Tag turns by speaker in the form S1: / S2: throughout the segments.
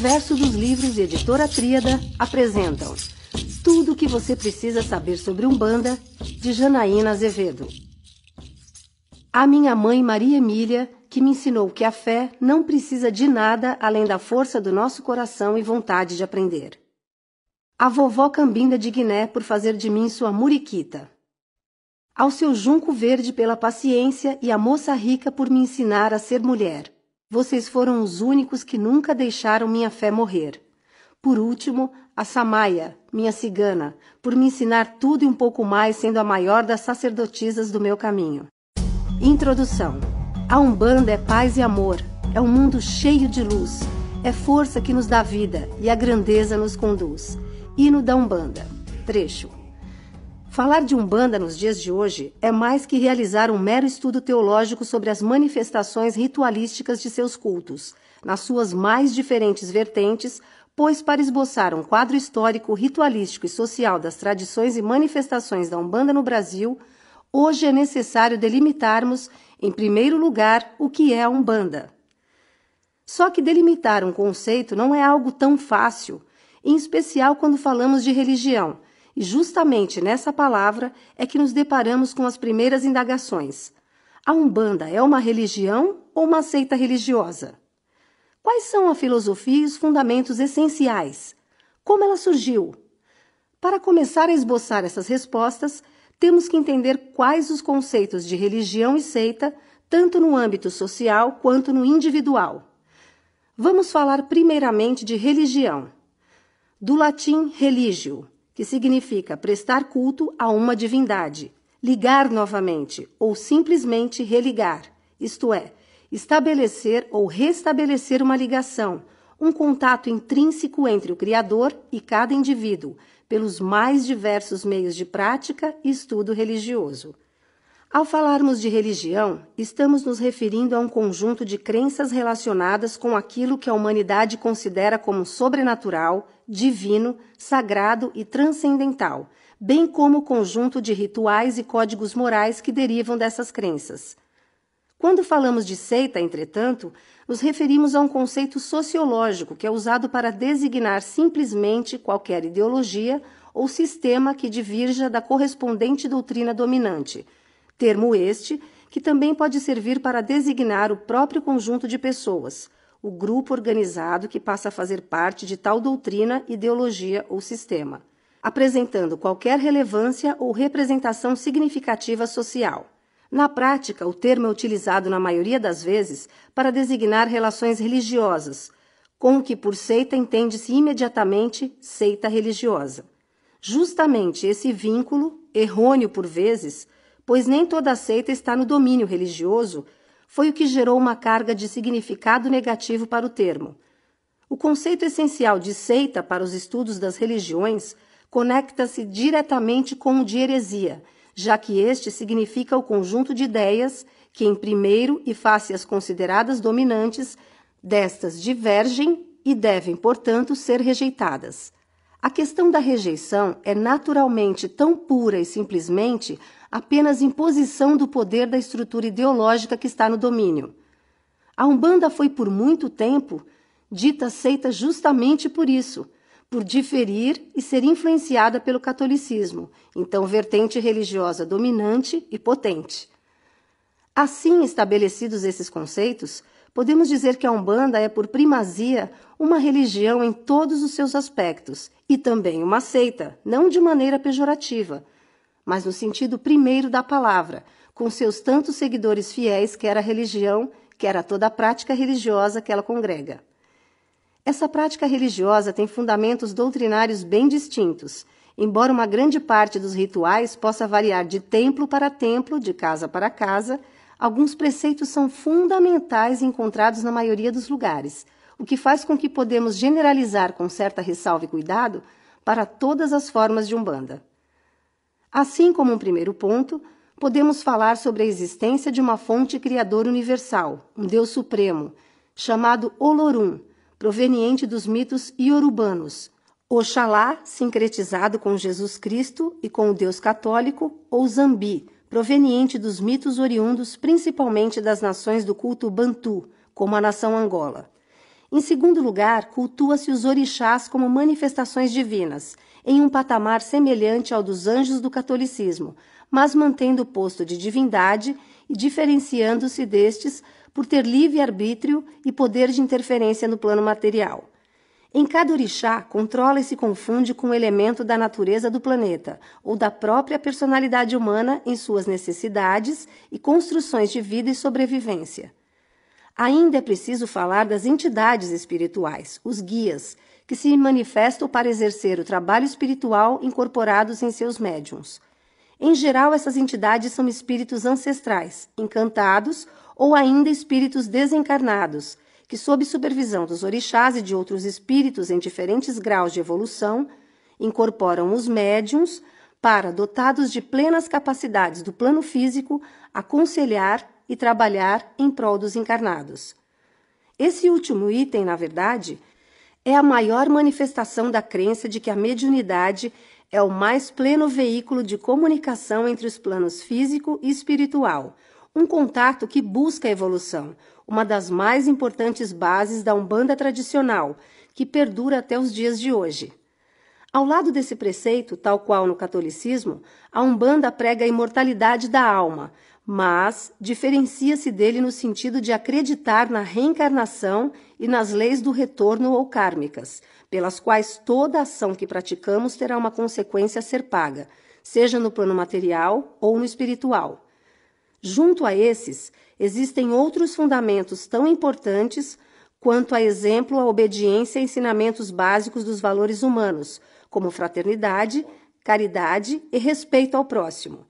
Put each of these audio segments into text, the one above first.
S1: Os dos livros e Editora Tríada apresentam Tudo o que você precisa saber sobre Umbanda, de Janaína Azevedo. A minha mãe Maria Emília, que me ensinou que a fé não precisa de nada além da força do nosso coração e vontade de aprender. A vovó Cambinda de Guiné por fazer de mim sua muriquita. Ao seu junco verde pela paciência e a moça rica por me ensinar a ser mulher. Vocês foram os únicos que nunca deixaram minha fé morrer. Por último, a Samaia, minha cigana, por me ensinar tudo e um pouco mais, sendo a maior das sacerdotisas do meu caminho. Introdução: A Umbanda é paz e amor, é um mundo cheio de luz, é força que nos dá vida e a grandeza nos conduz. Hino da Umbanda. Trecho. Falar de Umbanda nos dias de hoje é mais que realizar um mero estudo teológico sobre as manifestações ritualísticas de seus cultos, nas suas mais diferentes vertentes, pois para esboçar um quadro histórico, ritualístico e social das tradições e manifestações da Umbanda no Brasil, hoje é necessário delimitarmos, em primeiro lugar, o que é a Umbanda. Só que delimitar um conceito não é algo tão fácil, em especial quando falamos de religião e justamente nessa palavra é que nos deparamos com as primeiras indagações. A Umbanda é uma religião ou uma seita religiosa? Quais são a filosofia e os fundamentos essenciais? Como ela surgiu? Para começar a esboçar essas respostas, temos que entender quais os conceitos de religião e seita, tanto no âmbito social quanto no individual. Vamos falar primeiramente de religião. Do latim religio, que significa prestar culto a uma divindade, ligar novamente ou simplesmente religar, isto é, estabelecer ou restabelecer uma ligação, um contato intrínseco entre o Criador e cada indivíduo, pelos mais diversos meios de prática e estudo religioso. Ao falarmos de religião, estamos nos referindo a um conjunto de crenças relacionadas com aquilo que a humanidade considera como sobrenatural, divino, sagrado e transcendental, bem como o conjunto de rituais e códigos morais que derivam dessas crenças. Quando falamos de seita, entretanto, nos referimos a um conceito sociológico que é usado para designar simplesmente qualquer ideologia ou sistema que divirja da correspondente doutrina dominante termo este que também pode servir para designar o próprio conjunto de pessoas, o grupo organizado que passa a fazer parte de tal doutrina, ideologia ou sistema, apresentando qualquer relevância ou representação significativa social. Na prática, o termo é utilizado na maioria das vezes para designar relações religiosas, com o que por seita entende-se imediatamente seita religiosa. Justamente esse vínculo, errôneo por vezes, pois nem toda seita está no domínio religioso, foi o que gerou uma carga de significado negativo para o termo. O conceito essencial de seita para os estudos das religiões conecta-se diretamente com o de heresia, já que este significa o conjunto de ideias que, em primeiro e face às consideradas dominantes, destas divergem e devem, portanto, ser rejeitadas. A questão da rejeição é naturalmente tão pura e simplesmente apenas imposição do poder da estrutura ideológica que está no domínio. A Umbanda foi por muito tempo dita seita justamente por isso, por diferir e ser influenciada pelo catolicismo, então vertente religiosa dominante e potente. Assim estabelecidos esses conceitos, Podemos dizer que a Umbanda é, por primazia, uma religião em todos os seus aspectos e também uma seita, não de maneira pejorativa, mas no sentido primeiro da palavra, com seus tantos seguidores fiéis que era a religião, que era toda a prática religiosa que ela congrega. Essa prática religiosa tem fundamentos doutrinários bem distintos, embora uma grande parte dos rituais possa variar de templo para templo, de casa para casa, alguns preceitos são fundamentais e encontrados na maioria dos lugares, o que faz com que podemos generalizar com certa ressalva e cuidado para todas as formas de umbanda. Assim como um primeiro ponto, podemos falar sobre a existência de uma fonte criadora universal, um Deus supremo, chamado Olorum, proveniente dos mitos iorubanos, Oxalá sincretizado com Jesus Cristo e com o Deus católico ou Zambi, proveniente dos mitos oriundos principalmente das nações do culto bantu, como a nação Angola. Em segundo lugar, cultua-se os orixás como manifestações divinas, em um patamar semelhante ao dos anjos do catolicismo, mas mantendo o posto de divindade e diferenciando-se destes por ter livre arbítrio e poder de interferência no plano material. Em cada orixá, controla e se confunde com o um elemento da natureza do planeta ou da própria personalidade humana em suas necessidades e construções de vida e sobrevivência. Ainda é preciso falar das entidades espirituais, os guias, que se manifestam para exercer o trabalho espiritual incorporados em seus médiums. Em geral, essas entidades são espíritos ancestrais, encantados ou ainda espíritos desencarnados que, sob supervisão dos orixás e de outros espíritos em diferentes graus de evolução, incorporam os médiums para, dotados de plenas capacidades do plano físico, aconselhar e trabalhar em prol dos encarnados. Esse último item, na verdade, é a maior manifestação da crença de que a mediunidade é o mais pleno veículo de comunicação entre os planos físico e espiritual, um contato que busca a evolução, uma das mais importantes bases da Umbanda tradicional, que perdura até os dias de hoje. Ao lado desse preceito, tal qual no catolicismo, a Umbanda prega a imortalidade da alma, mas diferencia-se dele no sentido de acreditar na reencarnação e nas leis do retorno ou kármicas, pelas quais toda ação que praticamos terá uma consequência a ser paga, seja no plano material ou no espiritual. Junto a esses, existem outros fundamentos tão importantes quanto, a exemplo, a obediência a ensinamentos básicos dos valores humanos, como fraternidade, caridade e respeito ao próximo.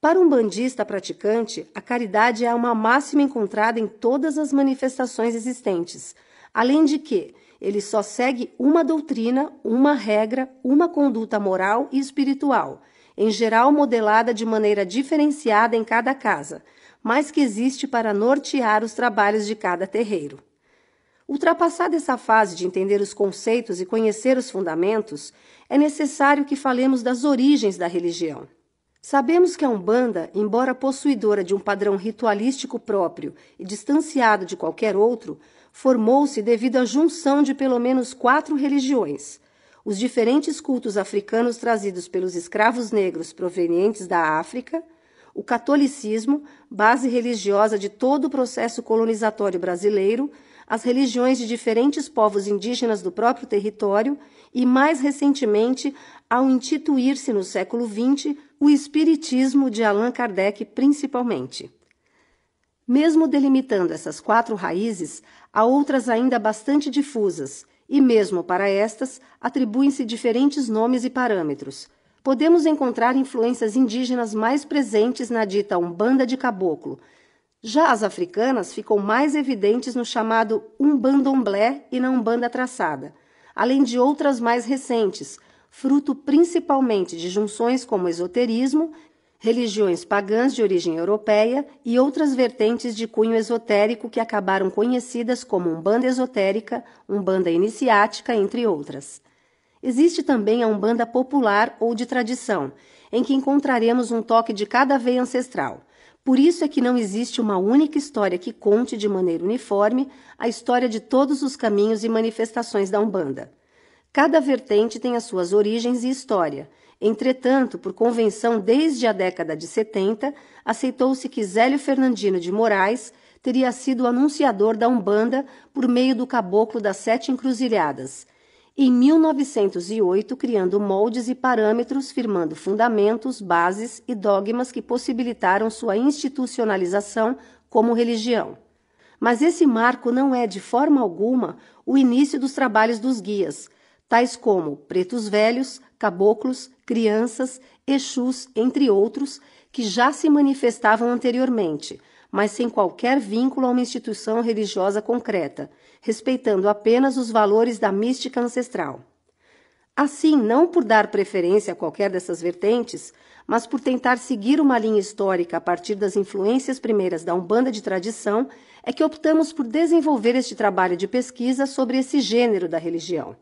S1: Para um bandista praticante, a caridade é uma máxima encontrada em todas as manifestações existentes, além de que ele só segue uma doutrina, uma regra, uma conduta moral e espiritual – em geral modelada de maneira diferenciada em cada casa, mas que existe para nortear os trabalhos de cada terreiro. Ultrapassada essa fase de entender os conceitos e conhecer os fundamentos, é necessário que falemos das origens da religião. Sabemos que a Umbanda, embora possuidora de um padrão ritualístico próprio e distanciado de qualquer outro, formou-se devido à junção de pelo menos quatro religiões: os diferentes cultos africanos trazidos pelos escravos negros provenientes da África, o catolicismo, base religiosa de todo o processo colonizatório brasileiro, as religiões de diferentes povos indígenas do próprio território e, mais recentemente, ao instituir-se no século XX, o espiritismo de Allan Kardec, principalmente. Mesmo delimitando essas quatro raízes, há outras ainda bastante difusas e mesmo para estas, atribuem-se diferentes nomes e parâmetros. Podemos encontrar influências indígenas mais presentes na dita Umbanda de Caboclo. Já as africanas ficam mais evidentes no chamado Umbandomblé e na Umbanda traçada, além de outras mais recentes, fruto principalmente de junções como esoterismo religiões pagãs de origem europeia e outras vertentes de cunho esotérico que acabaram conhecidas como Umbanda esotérica, Umbanda iniciática, entre outras. Existe também a Umbanda popular ou de tradição, em que encontraremos um toque de cada veia ancestral. Por isso é que não existe uma única história que conte de maneira uniforme a história de todos os caminhos e manifestações da Umbanda. Cada vertente tem as suas origens e história, Entretanto, por convenção desde a década de 70, aceitou-se que Zélio Fernandino de Moraes teria sido o anunciador da Umbanda por meio do caboclo das Sete Encruzilhadas. Em 1908, criando moldes e parâmetros, firmando fundamentos, bases e dogmas que possibilitaram sua institucionalização como religião. Mas esse marco não é, de forma alguma, o início dos trabalhos dos guias tais como pretos velhos, caboclos, crianças, exus, entre outros, que já se manifestavam anteriormente, mas sem qualquer vínculo a uma instituição religiosa concreta, respeitando apenas os valores da mística ancestral. Assim, não por dar preferência a qualquer dessas vertentes, mas por tentar seguir uma linha histórica a partir das influências primeiras da Umbanda de tradição, é que optamos por desenvolver este trabalho de pesquisa sobre esse gênero da religião.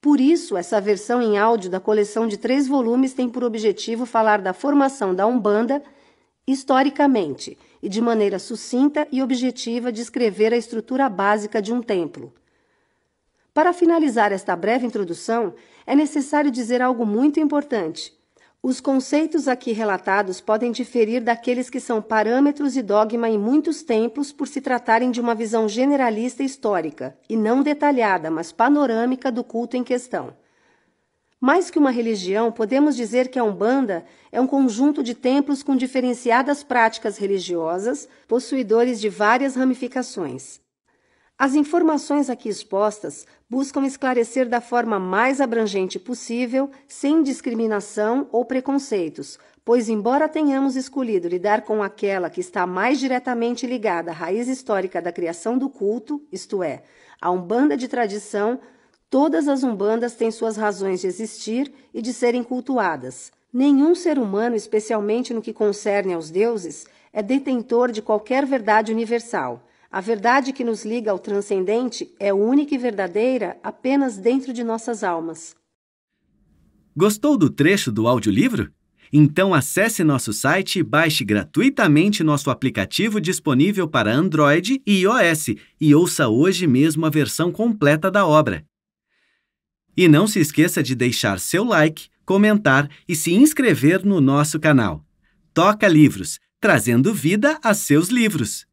S1: Por isso, essa versão em áudio da coleção de três volumes tem por objetivo falar da formação da Umbanda historicamente e de maneira sucinta e objetiva descrever a estrutura básica de um templo. Para finalizar esta breve introdução, é necessário dizer algo muito importante. Os conceitos aqui relatados podem diferir daqueles que são parâmetros e dogma em muitos templos por se tratarem de uma visão generalista histórica, e não detalhada, mas panorâmica do culto em questão. Mais que uma religião, podemos dizer que a Umbanda é um conjunto de templos com diferenciadas práticas religiosas, possuidores de várias ramificações. As informações aqui expostas buscam esclarecer da forma mais abrangente possível, sem discriminação ou preconceitos, pois, embora tenhamos escolhido lidar com aquela que está mais diretamente ligada à raiz histórica da criação do culto, isto é, a umbanda de tradição, todas as umbandas têm suas razões de existir e de serem cultuadas. Nenhum ser humano, especialmente no que concerne aos deuses, é detentor de qualquer verdade universal. A verdade que nos liga ao transcendente é única e verdadeira apenas dentro de nossas almas. Gostou do trecho do audiolivro? Então acesse nosso site e baixe gratuitamente nosso aplicativo disponível para Android e iOS e ouça hoje mesmo a versão completa da obra. E não se esqueça de deixar seu like, comentar e se inscrever no nosso canal. Toca Livros, trazendo vida a seus livros.